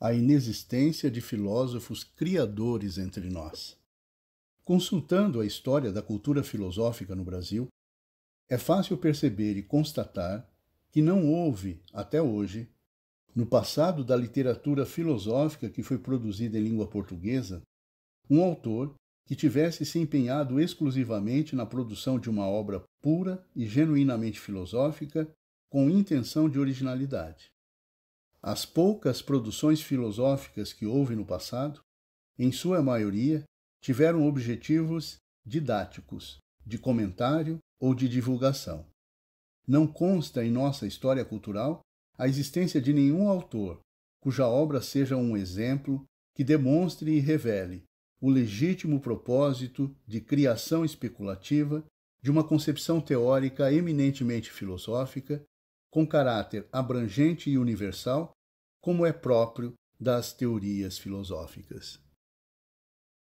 a inexistência de filósofos criadores entre nós. Consultando a história da cultura filosófica no Brasil, é fácil perceber e constatar que não houve, até hoje, no passado da literatura filosófica que foi produzida em língua portuguesa, um autor que tivesse se empenhado exclusivamente na produção de uma obra pura e genuinamente filosófica com intenção de originalidade. As poucas produções filosóficas que houve no passado, em sua maioria, tiveram objetivos didáticos, de comentário ou de divulgação. Não consta em nossa história cultural a existência de nenhum autor cuja obra seja um exemplo que demonstre e revele o legítimo propósito de criação especulativa de uma concepção teórica eminentemente filosófica com caráter abrangente e universal, como é próprio das teorias filosóficas.